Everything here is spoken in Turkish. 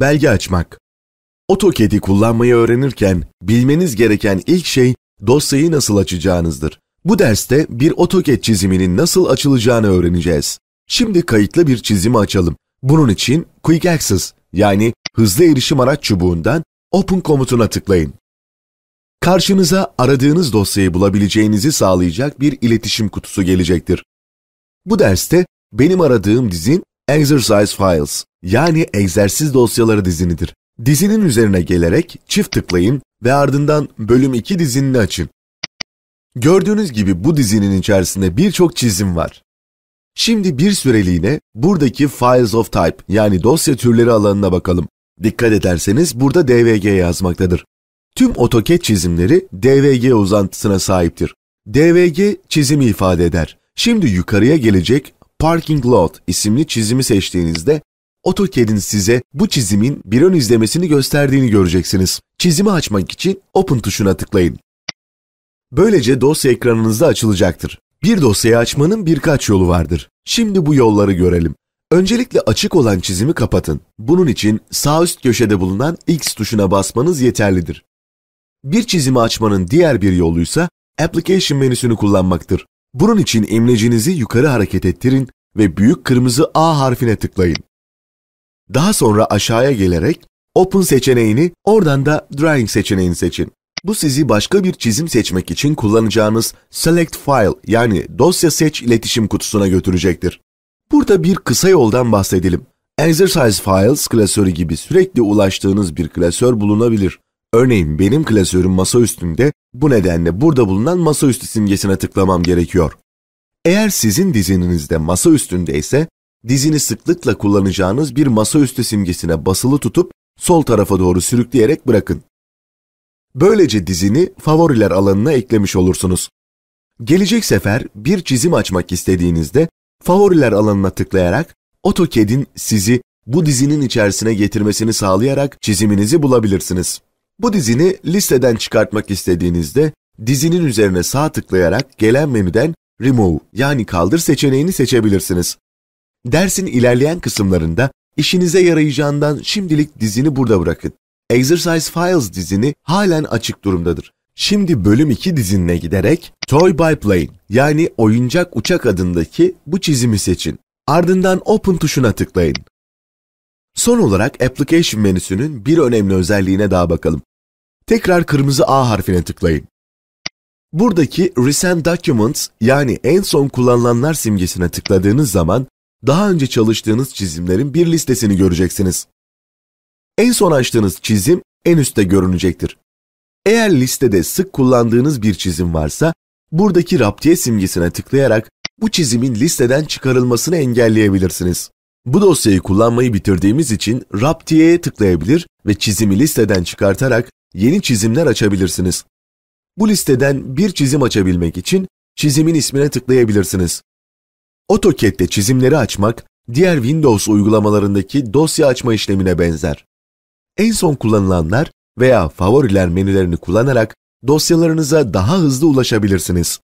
Belge açmak. AutoCAD'i kullanmayı öğrenirken bilmeniz gereken ilk şey dosyayı nasıl açacağınızdır. Bu derste bir AutoCAD çiziminin nasıl açılacağını öğreneceğiz. Şimdi kayıtlı bir çizimi açalım. Bunun için Quick Access yani hızlı erişim araç çubuğundan Open komutuna tıklayın. Karşınıza aradığınız dosyayı bulabileceğinizi sağlayacak bir iletişim kutusu gelecektir. Bu derste benim aradığım dizin Exercise Files yani egzersiz dosyaları dizinidir. Dizinin üzerine gelerek çift tıklayın ve ardından bölüm 2 dizinini açın. Gördüğünüz gibi bu dizinin içerisinde birçok çizim var. Şimdi bir süreliğine buradaki Files of Type yani dosya türleri alanına bakalım. Dikkat ederseniz burada DVG yazmaktadır. Tüm AutoCAD çizimleri DVG uzantısına sahiptir. DVG çizimi ifade eder. Şimdi yukarıya gelecek Parking Lot isimli çizimi seçtiğinizde AutoCAD'in size bu çizimin bir ön izlemesini gösterdiğini göreceksiniz. Çizimi açmak için Open tuşuna tıklayın. Böylece dosya ekranınızda açılacaktır. Bir dosyayı açmanın birkaç yolu vardır. Şimdi bu yolları görelim. Öncelikle açık olan çizimi kapatın. Bunun için sağ üst köşede bulunan X tuşuna basmanız yeterlidir. Bir çizimi açmanın diğer bir yoluysa Application menüsünü kullanmaktır. Bunun için imlecinizi yukarı hareket ettirin ve büyük kırmızı A harfine tıklayın. Daha sonra aşağıya gelerek Open seçeneğini, oradan da Drawing seçeneğini seçin. Bu sizi başka bir çizim seçmek için kullanacağınız Select File yani dosya seç iletişim kutusuna götürecektir. Burada bir kısa yoldan bahsedelim. Exercise Files klasörü gibi sürekli ulaştığınız bir klasör bulunabilir. Örneğin benim klasörüm masa üstünde, bu nedenle burada bulunan masa üstü simgesine tıklamam gerekiyor. Eğer sizin dizininizde masa üstünde ise dizini sıklıkla kullanacağınız bir masaüstü simgesine basılı tutup sol tarafa doğru sürükleyerek bırakın. Böylece dizini favoriler alanına eklemiş olursunuz. Gelecek sefer bir çizim açmak istediğinizde favoriler alanına tıklayarak AutoCAD'in sizi bu dizinin içerisine getirmesini sağlayarak çiziminizi bulabilirsiniz. Bu dizini listeden çıkartmak istediğinizde dizinin üzerine sağ tıklayarak gelen menüden Remove yani kaldır seçeneğini seçebilirsiniz. Dersin ilerleyen kısımlarında işinize yarayacağından şimdilik dizini burada bırakın. Exercise Files dizini halen açık durumdadır. Şimdi bölüm 2 dizinine giderek Toy Plane yani oyuncak uçak adındaki bu çizimi seçin. Ardından Open tuşuna tıklayın. Son olarak Application menüsünün bir önemli özelliğine daha bakalım. Tekrar kırmızı A harfine tıklayın. Buradaki Recent Documents yani en son kullanılanlar simgesine tıkladığınız zaman daha önce çalıştığınız çizimlerin bir listesini göreceksiniz. En son açtığınız çizim en üstte görünecektir. Eğer listede sık kullandığınız bir çizim varsa, buradaki raptiye simgesine tıklayarak bu çizimin listeden çıkarılmasını engelleyebilirsiniz. Bu dosyayı kullanmayı bitirdiğimiz için raptiyeye tıklayabilir ve çizimi listeden çıkartarak yeni çizimler açabilirsiniz. Bu listeden bir çizim açabilmek için çizimin ismine tıklayabilirsiniz. AutoCAD'de çizimleri açmak diğer Windows uygulamalarındaki dosya açma işlemine benzer. En son kullanılanlar veya favoriler menülerini kullanarak dosyalarınıza daha hızlı ulaşabilirsiniz.